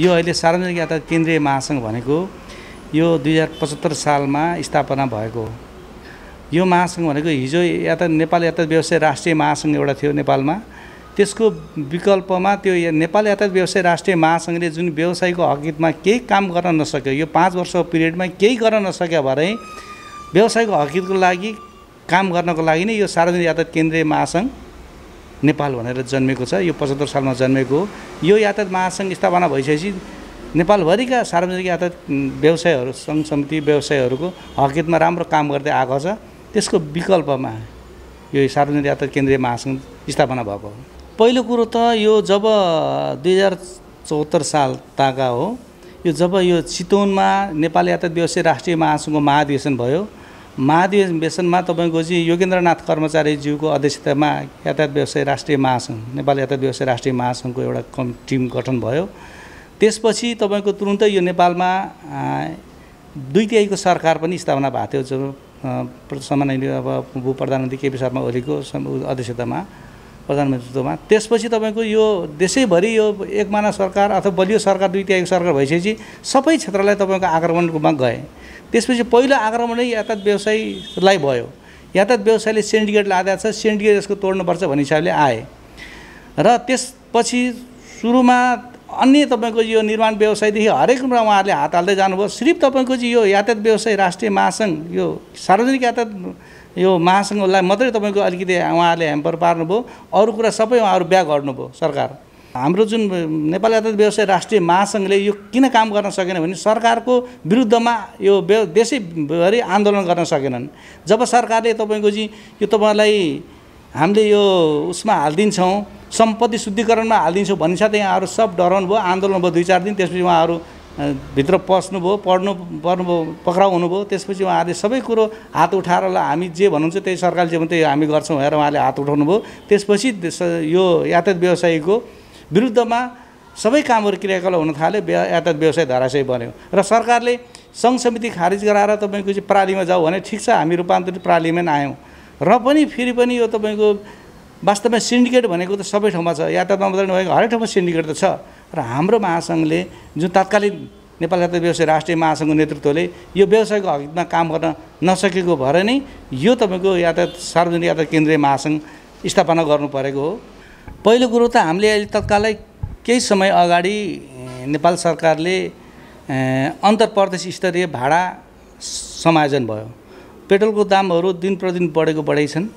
यो अहिले सार्वजनिक यातायात केन्द्रीय महासङ्घ भनेको यो दुई हजार पचहत्तर सालमा स्थापना भएको हो यो महासङ्घ भनेको हिजो यातायात नेपाल यातायात व्यवसाय राष्ट्रिय महासङ्घ एउटा थियो नेपालमा त्यसको विकल्पमा त्यो नेपाल यातायात व्यवसाय राष्ट्रिय महासङ्घले जुन व्यवसायको हकितमा केही काम गर्न नसक्यो यो पाँच वर्षको पिरियडमा केही गर्न नसक्यो भने व्यवसायको हकितको लागि काम गर्नको लागि नै यो सार्वजनिक यातायात केन्द्रीय महासङ्घ नेपाल भनेर जन्मेको छ यो पचहत्तर सालमा जन्मेको यो यातायात महासङ्घ स्थापना भइसकेपछि नेपालभरिका सार्वजनिक यातायात व्यवसायहरू सङ्घ समिति व्यवसायहरूको हकितमा राम्रो काम गर्दै आएको छ त्यसको विकल्पमा यो सार्वजनिक यातायात केन्द्रीय महासङ्घ स्थापना भएको हो पहिलो कुरो त यो जब दुई हजार चौहत्तर साल ताका हो यो जब यो चितवनमा नेपाल यातायात व्यवसाय राष्ट्रिय महासङ्घको महाधिवेशन भयो महाधिवेशनमा तपाईँको चाहिँ योगेन्द्रनाथ कर्मचारीज्यूको अध्यक्षतामा यातायात व्यवसाय राष्ट्रिय महासङ्घ नेपाल यातायात व्यवसाय राष्ट्रिय महासङ्घको एउटा कम टिम गठन भयो त्यसपछि तपाईँको तुरुन्तै यो नेपालमा दुई तिहाईको सरकार पनि स्थापना भएको थियो जो सामान्य अब भू प्रधानमन्त्री केपी शर्मा ओलीको अध्यक्षतामा प्रधानमन्त्रीत्वमा त्यसपछि तपाईँको यो देशैभरि यो एकमाना सरकार अथवा बलियो सरकार दुई तिहाई सरकार भइसकेपछि सबै क्षेत्रलाई तपाईँको आक्रमणमा गए त्यसपछि पहिलो आक्रमणै यातायात व्यवसायलाई भयो यातायात व्यवसायले सिन्डिकेट लाँदा छ सेन्डिकेट यसको तोड्नुपर्छ भन्ने हिसाबले आए र त्यसपछि सुरुमा अन्य तपाईँको यो निर्माण व्यवसायदेखि हरेक रूपमा उहाँहरूले हात हाल्दै जानुभयो सिर्फ तपाईँको चाहिँ यो यातायात व्यवसाय राष्ट्रिय महासङ्घ यो सार्वजनिक यातायात यो महासङ्घलाई मात्रै तपाईँको अलिकति उहाँहरूले ह्याम्पर पार्नुभयो अरू कुरा सबै उहाँहरू ब्याग गर्नुभयो सरकार हाम्रो जुन नेपाल यातायात व्यवसाय राष्ट्रिय महासङ्घले यो किन काम गर्न सकेन भने सरकारको विरुद्धमा यो व्य देशैभरि आन्दोलन गर्न सकेनन् जब सरकारले तपाईँको चाहिँ यो तपाईँलाई हामीले यो उसमा हालिदिन्छौँ सम्पत्ति शुद्धिकरणमा हालिदिन्छौँ भनिसाथै यहाँहरू सब डराउनु भयो आन्दोलन भयो दुई चार दिन त्यसपछि उहाँहरू भित्र पस्नुभयो पढ्नु पर्नुभयो पक्राउ हुनुभयो त्यसपछि उहाँहरूले सबै कुरो हात उठाएर ल हामी जे भन्नुहुन्छ त्यही सरकारले जे भन्छ त्यही हामी गर्छौँ भनेर उहाँले हात उठाउनु भयो त्यसपछि यो यातायात व्यवसायीको विरुद्धमा सबै कामहरू क्रियाकलाप हुन थाल्यो यातायात व्यवसाय धराशय बन्यो र सरकारले सङ्घ समिति खारिज गराएर तपाईँको चाहिँ प्रालीमा जाऊ भने ठिक छ हामी रूपान्तरित प्रालीमा नै आयौँ र पनि फेरि पनि यो तपाईँको वास्तवमा सिन्डिकेट भनेको त सबै ठाउँमा छ यातायातमा मात्रै नभएको हरेक ठाउँमा सिन्डिकेट त छ र हाम्रो महासङ्घले जुन तात्कालिक नेपाल यातायात व्यवसाय राष्ट्रिय महासङ्घको नेतृत्वले यो व्यवसायको हकितमा काम गर्न नसकेको भएर नै यो तपाईँको यातायात सार्वजनिक यातायात केन्द्रीय महासङ्घ स्थापना गर्नु परेको हो पहिलो कुरो त हामीले अहिले तत्कालै केही समय अगाडि नेपाल सरकारले अन्तर प्रदेश स्तरीय भाडा समायोजन भयो पेट्रोलको दामहरू दिन प्रतिदिन बढेको बढै छन्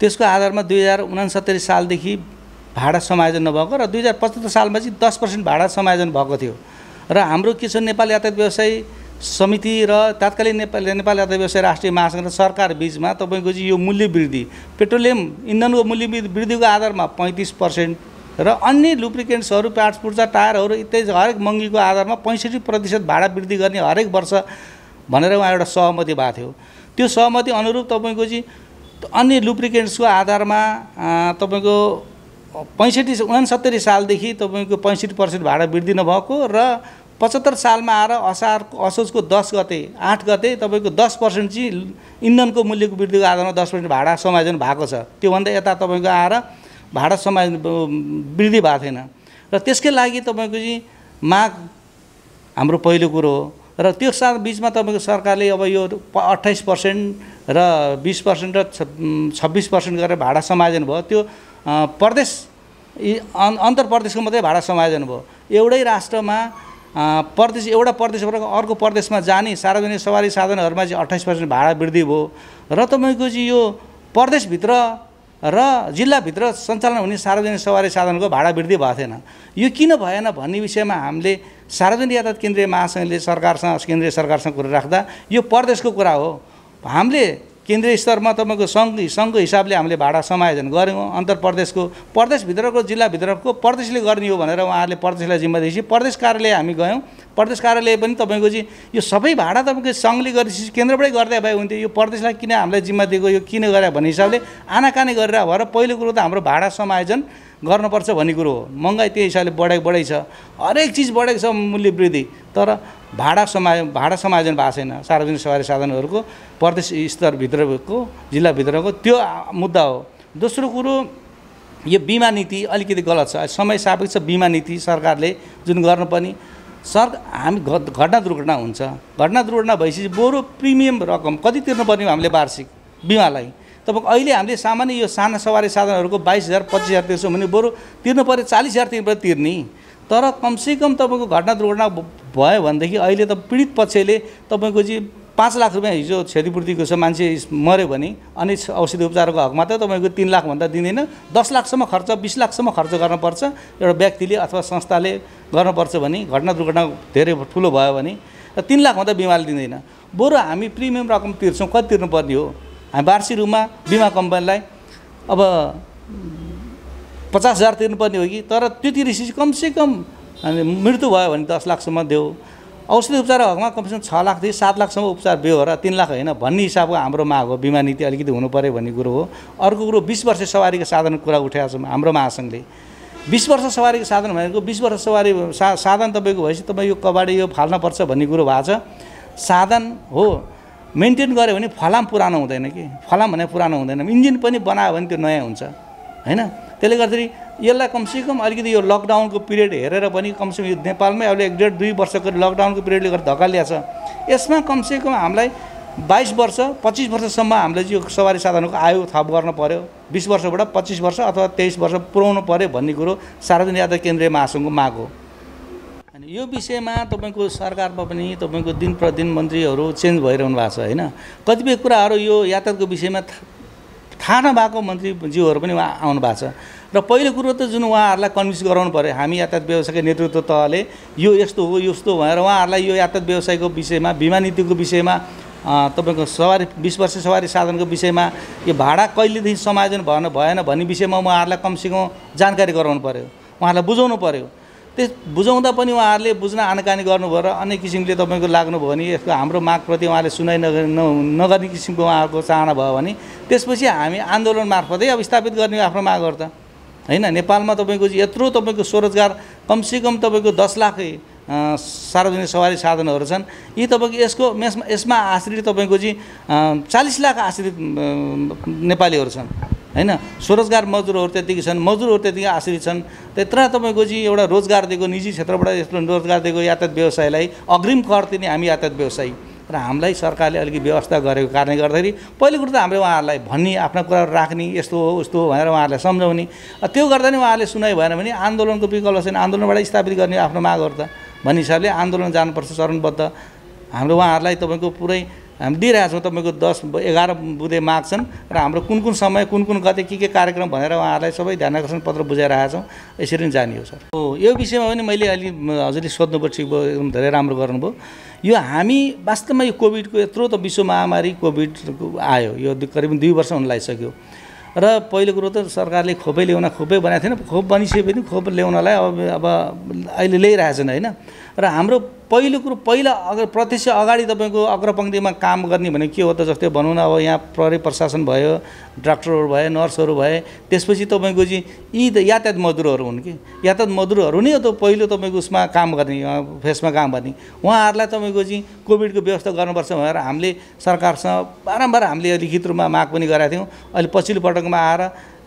त्यसको आधारमा दुई हजार उनासत्तरी सालदेखि भाडा समायोजन नभएको र दुई हजार पचहत्तर सालमा चाहिँ दस पर्सेन्ट भाडा समायोजन भएको थियो र हाम्रो के छ नेपाल यातायात व्यवसाय समिति र तात्कालीन नेपाल नेपाल यातायात व्यवसाय राष्ट्रिय महासङ्घ र सरकार बिचमा तपाईँको चाहिँ यो मूल्य वृद्धि पेट्रोलियम इन्धनको मूल्य वृद्धिको आधारमा पैँतिस पर्सेन्ट र अन्य लुप्रिकेन्ट्सहरू पार्ट्स पुर्जा टायरहरू इत्यादि हरेक महँगीको आधारमा पैँसठी प्रतिशत भाडा वृद्धि गर्ने हरेक वर्ष भनेर उहाँ एउटा सहमति भएको थियो त्यो सहमति अनुरूप तपाईँको चाहिँ अन्य लुप्रिकेन्ट्सको आधारमा तपाईँको पैँसठी उनासत्तरी सालदेखि तपाईँको पैँसठी पर्सेन्ट भाडा वृद्धि नभएको र पचहत्तर सालमा आएर असार असोजको दस गते आठ गते तपाईँको दस पर्सेन्ट चाहिँ इन्धनको मूल्यको वृद्धिको आधारमा दस पर्सेन्ट भाडा समायोजन भएको छ त्योभन्दा यता तपाईँको आएर भाडा समायोजन वृद्धि भएको थिएन र त्यसकै लागि तपाईँको चाहिँ माग हाम्रो पहिलो कुरो हो र त्यो साथ बिचमा तपाईँको सरकारले अब यो अट्ठाइस पर्सेन्ट र बिस पर्सेन्ट र छब्बिस पर्सेन्ट गरेर भाडा समायोजन भयो त्यो प्रदेश अन्तर प्रदेशको मात्रै भाडा समायोजन भयो एउटै राष्ट्रमा प्रदेश एउटा प्रदेशबाट अर्को प्रदेशमा जाने सार्वजनिक सवारी साधनहरूमा चाहिँ अट्ठाइस पर्सेन्ट भाडा वृद्धि भयो र तपाईँको चाहिँ यो प्रदेशभित्र र जिल्लाभित्र सञ्चालन हुने सार्वजनिक सवारी साधनको भाडा वृद्धि भएको थिएन यो किन भएन भन्ने विषयमा हामीले सार्वजनिक यातायात केन्द्रीय महासङ्घले सरकारसँग केन्द्रीय सरकारसँग कुरा राख्दा यो प्रदेशको कुरा हो हामीले केन्द्रीय स्तरमा तपाईँको सङ्घ सङ्घको हिसाबले हामीले भाडा समायोजन गऱ्यौँ अन्तर प्रदेशको प्रदेशभित्रको जिल्लाभित्रको प्रदेशले गर्ने हो भनेर उहाँहरूले प्रदेशलाई जिम्मा दिएपछि प्रदेश कार्यालय हामी गयौँ प्रदेश कार्यालय पनि तपाईँको चाहिँ यो सबै भाडा तपाईँको सङ्घले गरेपछि केन्द्रबाटै गर्दै भए हुन्थ्यो यो प्रदेशलाई किन हामीलाई जिम्मा दिएको यो किन गरे भन्ने हिसाबले आनाकानी गरेर भएर पहिलो कुरो त हाम्रो भाडा समायोजन गर्नुपर्छ भन्ने कुरो हो महँगाई त्यही हिसाबले बढाइ बढाइ छ हरेक चिज बढेको छ मूल्य वृद्धि तर भाडा समाज भाडा समायोजन भएको छैन सार्वजनिक सवारी साधनहरूको प्रदेश स्तरभित्रको जिल्लाभित्रको त्यो मुद्दा हो दोस्रो कुरो यो बिमा नीति अलिकति गलत छ समय सापेक्ष बिमा नीति सरकारले जुन गर्नुपर्ने सर हामी घटना दुर्घटना हुन्छ घटना दुर्घटना भएपछि बरु प्रिमियम रकम कति तिर्नुपर्ने हामीले वार्षिक बिमालाई तपाईँको अहिले हामीले सामान्य यो साना सवारी साधनहरूको बाइस हजार पच्चिस हजार तिर्छौँ भने बरु तिर्नु पऱ्यो चालिस हजार तिर्नु तिर्ने तर कमसेकम तपाईँको घटना दुर्घटना भयो भनेदेखि अहिले त पीडित पक्षले तपाईँको चाहिँ पाँच लाख रुपियाँ हिजो क्षतिपूर्तिको छ मान्छे मऱ्यो भने अनि औषधि उपचारको हकमा त तपाईँको तिन लाखभन्दा दिँदैन दस लाखसम्म खर्च बिस लाखसम्म खर्च गर्नुपर्छ एउटा व्यक्तिले अथवा संस्थाले गर्नुपर्छ भने घटना दुर्घटना धेरै ठुलो भयो भने र तिन लाखभन्दा बिमार दिँदैन बरु हामी प्रिमियम रकम तिर्छौँ कति तिर्नुपर्ने हो हामी वार्षिक रूपमा बिमा कम्पनीलाई अब पचास हजार तिर्नुपर्ने हो कि तर त्यो तिरेपछि कमसेकम मृत्यु भयो भने दस लाखसम्म देऊ औषधि उपचार हकमा कमसेकम छ लाखदेखि सात लाखसम्म उपचार बिहो र तिन लाख होइन भन्ने हिसाबको हाम्रो माग हो बिमा नीति अलिकति हुनु पऱ्यो भन्ने कुरो हो अर्को कुरो बिस वर्ष सवारीको साधन कुरा उठाएको छौँ हाम्रो महासङ्घले बिस वर्ष सवारीको साधन भनेको बिस वर्ष सवारी सा साधन तपाईँको भएपछि तपाईँ यो कबाडी यो फाल्न पर्छ भन्ने कुरो भएको छ साधन हो मेन्टेन गऱ्यो भने फलाम पुरानो हुँदैन कि फलाम भने पुरानो हुँदैन इन्जिन पनि बनायो भने त्यो नयाँ हुन्छ होइन त्यसले गर्दाखेरि यसलाई कमसेकम अलिकति यो लकडाउनको पिरियड हेरेर पनि कमसेकम यो नेपालमै अहिले एक डेढ दुई वर्षको लकडाउनको पिरियडले गर्दा धक्का ल्याएको छ यसमा कमसेकम हामीलाई बाइस वर्ष पच्चिस वर्षसम्म हामीले यो सवारी साधनको आयु थप गर्नु पऱ्यो बिस वर्षबाट पच्चिस वर्ष अथवा तेइस वर्ष पुऱ्याउनु पऱ्यो भन्ने कुरो सार्वजनिक यात्रा केन्द्रीय महासङ्घको माग हो यो विषयमा तपाईँको सरकारमा पनि तपाईँको दिन प्रतिदिन मन्त्रीहरू चेन्ज भइरहनु भएको छ होइन कतिपय कुराहरू यो यातायातको विषयमा थाहा नभएको मन्त्रीज्यूहरू पनि उहाँ आउनु भएको छ र पहिलो कुरो त जुन उहाँहरूलाई कन्भिन्स गराउनु पऱ्यो हामी यातायात व्यवसायको नेतृत्व तहले यो यस्तो हो यस्तो भनेर उहाँहरूलाई यो यातायात व्यवसायको विषयमा बिमा नीतिको विषयमा तपाईँको सवारी बिस वर्ष सवारी साधनको विषयमा यो भाडा कहिलेदेखि समायोजन भएन भएन भन्ने विषयमा उहाँहरूलाई कमसेकम जानकारी गराउनु पऱ्यो उहाँहरूलाई बुझाउनु पऱ्यो त्यस बुझाउँदा पनि उहाँहरूले बुझ्न आनाकानी गर्नुभयो र अन्य किसिमले तपाईँको लाग्नुभयो भने यसको हाम्रो मागप्रति उहाँले सुनाइ नगर्ने नगर्ने किसिमको उहाँहरूको चाहना भयो भने त्यसपछि हामी आन्दोलन मार्फतै अब स्थापित गर्ने आफ्नो मागहरू त होइन नेपालमा तपाईँको यत्रो तपाईँको स्वरोजगार कमसेकम तपाईँको दस लाखै सार्वजनिक सवारी साधनहरू छन् यी तपाईँको यसको यसमा यसमा आश्रित तपाईँको चाहिँ चालिस लाख आश्रित नेपालीहरू छन् होइन स्वरोजगार मजदुरहरू त्यत्तिकै छन् मजदुरहरू त्यत्तिकै आश्रित छन् त्यत्र तपाईँको चाहिँ एउटा रोजगार दिएको निजी क्षेत्रबाट यस्तो रोजगार दिएको यातायात व्यवसायलाई अग्रिम कर दिने हामी यातायात व्यवसाय र हामीलाई सरकारले अलिकति व्यवस्था गरेको कारणले गर्दाखेरि पहिलो कुरो त हामीले उहाँहरूलाई भन्ने आफ्ना कुराहरू राख्ने यस्तो हो उस्तो हो भनेर उहाँहरूलाई सम्झाउने त्यो गर्दा नै उहाँहरूले सुनाइ भएन भने आन्दोलनको विकल्प छैन आन्दोलनबाट स्थापित गर्ने आफ्नो मागहरू त भन्ने हिसाबले आन्दोलन जानुपर्छ चरणबद्ध हाम्रो उहाँहरूलाई तपाईँको पुरै हामी दिइरहेछौँ तपाईँको दस एघार बुधे माग्छन् र हाम्रो कुन कुन समय कुन कुन गते के के कार्यक्रम भनेर उहाँहरूलाई सबै ध्यान आकर्षण पत्र बुझाइरहेछौँ यसरी नै जाने हो सर हो यो विषयमा पनि मैले अलि हजुरले सोध्नुभयो ठिक भयो एकदम धेरै राम्रो गर्नुभयो यो हामी वास्तवमा यो कोभिडको यत्रो त विश्व महामारी कोभिड आयो यो करिब दुई वर्ष हुन लागिसक्यो र पहिलो कुरो त सरकारले खोपै ल्याउन खोपै बनाएको थिएन खोप बनिसके पनि खोप ल्याउनलाई अब अब अहिले ल्याइरहेछन् होइन र हाम्रो पहिलो कुरो पहिला अग्र प्रत्यक्ष अगाडि तपाईँको अग्रपङ्क्तिमा काम गर्ने भने के हो त जस्तै भनौँ न अब यहाँ प्रहरी प्रशासन भयो डाक्टरहरू भए नर्सहरू भए त्यसपछि तपाईँको चाहिँ यी त यातायात मजदुरहरू हुन् कि यातायात मजदुरहरू नै हो त पहिलो तपाईँको उसमा काम गर्ने फेसमा काम गर्ने उहाँहरूलाई तपाईँको चाहिँ कोभिडको व्यवस्था गर्नुपर्छ भनेर हामीले सरकारसँग बारम्बार हामीले लिखित रूपमा माग पनि गरेका थियौँ अहिले पछिल्लो पटकमा आएर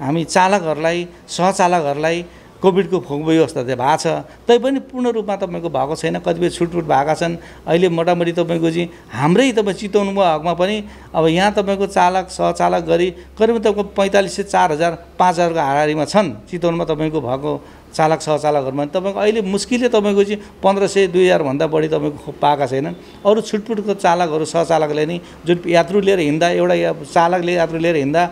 हामी चालकहरूलाई सहचालकहरूलाई कोभिडको खोप व्यवस्था चाहिँ भएको छ पनि पूर्ण रूपमा तपाईँको भएको छैन कतिपय छुटपुट भएका छन् अहिले मोटामोटी तपाईँको चाहिँ हाम्रै तपाईँ चितवनको हकमा पनि अब यहाँ तपाईँको चालक सहचालक गरी करिब तपाईँको पैँतालिस सय चार हजार पाँच हजारको हाराहारीमा छन् चितवनमा तपाईँको भएको चालक सहचालकहरूमा तपाईँको अहिले मुस्किलले तपाईँको चाहिँ पन्ध्र सय दुई हजारभन्दा बढी तपाईँको खोप पाएका छैनन् अरू छुटपुटको चालकहरू सहचालकले नि जुन यात्रु लिएर हिँड्दा एउटा चालकले यात्रु लिएर हिँड्दा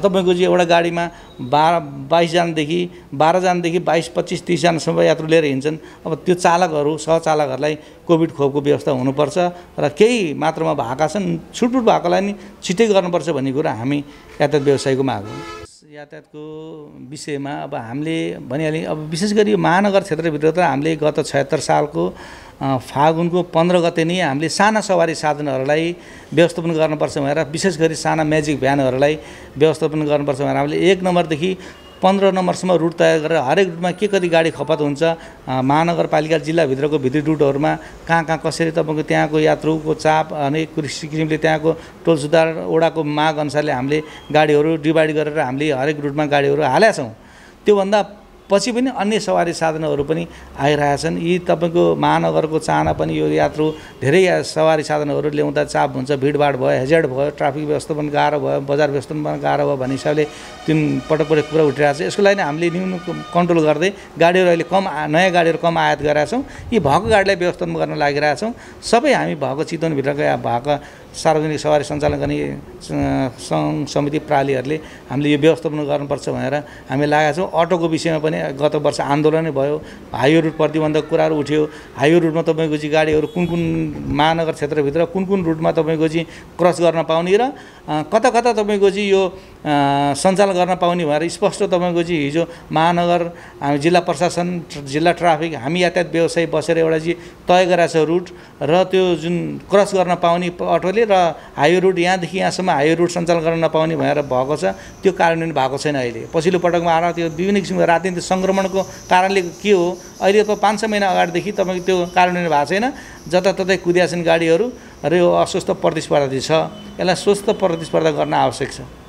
तपाईँको चाहिँ एउटा गाडीमा बाह्र बाइसजनादेखि बाह्रजनादेखि बाइस पच्चिस तिसजनासम्म यात्रु लिएर हिँड्छन् अब त्यो चालकहरू सहचालकहरूलाई कोभिड खोपको व्यवस्था हुनुपर्छ र केही मात्रामा भएका छन् छुटपुट भएकोलाई नि छिट्टै गर्नुपर्छ भन्ने कुरा हामी यातायात व्यवसायको माग हो यातायातको विषयमा अब हामीले भनिहालेँ अब विशेष गरी यो महानगर क्षेत्रभित्र त हामीले गत छयत्तर सालको फागुनको पन्ध्र गते नै हामीले साना सवारी साधनहरूलाई व्यवस्थापन गर्नुपर्छ भनेर विशेष गरी साना म्याजिक भ्यानहरूलाई व्यवस्थापन गर्नुपर्छ भनेर हामीले एक नम्बरदेखि पन्ध्र नम्बरसम्म रुट तयार गरेर हरेक रुटमा के कति गाडी खपत हुन्छ महानगरपालिका जिल्लाभित्रको भित्री रुटहरूमा कहाँ कहाँ कसरी तपाईँको त्यहाँको यात्रुको चाप अनि कृषि किसिमले त्यहाँको टोल सुधार ओडाको माग अनुसारले हामीले गाडीहरू डिभाइड गरेर हामीले हरेक रुटमा गाडीहरू हालेका छौँ त्योभन्दा पछि पनि अन्य सवारी साधनहरू पनि आइरहेछन् यी तपाईँको महानगरको चाहना पनि यो यात्रु धेरै सवारी साधनहरू ल्याउँदा चाप हुन्छ भिडभाड भयो हेजेड भयो ट्राफिक व्यवस्थापन गाह्रो भयो बजार व्यवस्थापन गाह्रो भयो भन्ने हिसाबले तिन पटक पटक कुरा उठिरहेको छ यसको लागि हामीले न्यून कन्ट्रोल गर्दै गाडीहरू अहिले कम नयाँ गाडीहरू कम आयात छौँ यी भएको गाडीलाई व्यवस्थापन गर्न लागिरहेछौँ सबै हामी भएको चितवनभित्रका भएको सार्वजनिक सवारी सञ्चालन गर्ने सङ्घ समिति प्रालीहरूले हामीले यो व्यवस्थापन गर्नुपर्छ भनेर हामी लागेका छौँ अटोको विषयमा पनि गत वर्ष आन्दोलनै भयो हाइवे रुट प्रतिबन्धक कुराहरू उठ्यो हाइवे रुटमा तपाईँको चाहिँ गाडीहरू कुन कुन महानगर क्षेत्रभित्र कुन कुन रुटमा तपाईँको चाहिँ क्रस गर्न पाउने र कता कता तपाईँको चाहिँ यो सञ्चालन गर्न पाउने भनेर स्पष्ट तपाईँको चाहिँ हिजो महानगर हामी जिल्ला प्रशासन जिल्ला ट्राफिक हामी यातायात व्यवसाय बसेर एउटा चाहिँ तय गराएको छ रुट र त्यो जुन क्रस गर्न पाउने अटोले र हाइवे रुट यहाँदेखि यहाँसम्म हाइवे रुट सञ्चालन गर्न नपाउने भनेर भएको छ त्यो कार्यान्वयन भएको छैन अहिले पछिल्लो पटकमा आएर त्यो विभिन्न किसिमको राजनीतिक सङ्क्रमणको कारणले के हो अहिले त पाँच छ महिना अगाडिदेखि तपाईँको त्यो कार्यान्वयन भएको छैन जताततै कुदिया छन् गाडीहरू र यो अस्वस्थ प्रतिस्पर्धा छ यसलाई स्वस्थ प्रतिस्पर्धा गर्न आवश्यक छ